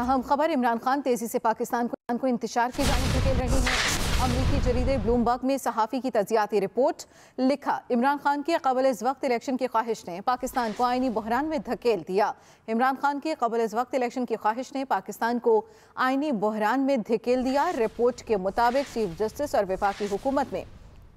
अहम खबर इमरान खान तेज़ी से पाकिस्तान को इंतजार की जानब धकेल रहे हैं अमरीकी जरीदे ब्लूमबर्ग में सहाफ़ी की तजियाती रिपोर्ट लिखा इमरान खान के कबल इस वक्त इलेक्शन की ख्वाहिश ने पाकिस्तान को आइनी बहरान में धकेल दिया इमरान खान के कबल इस वक्त इलेक्शन की ख्वाहिश ने पाकिस्तान को आइनी बहरान में धकेल दिया रिपोर्ट के मुताबिक चीफ जस्टिस और विफाकी हुकूमत में